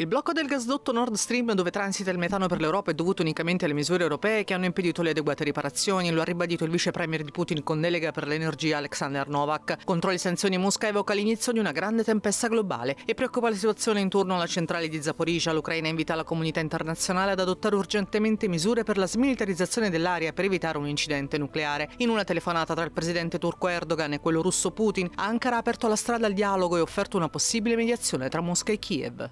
Il blocco del gasdotto Nord Stream dove transita il metano per l'Europa è dovuto unicamente alle misure europee che hanno impedito le adeguate riparazioni, lo ha ribadito il vice premier di Putin con delega per l'energia Alexander Novak. Contro le sanzioni Mosca evoca l'inizio di una grande tempesta globale e preoccupa la situazione intorno alla centrale di Zaporizia. L'Ucraina invita la comunità internazionale ad adottare urgentemente misure per la smilitarizzazione dell'area per evitare un incidente nucleare. In una telefonata tra il presidente turco Erdogan e quello russo Putin, Ankara ha aperto la strada al dialogo e offerto una possibile mediazione tra Mosca e Kiev.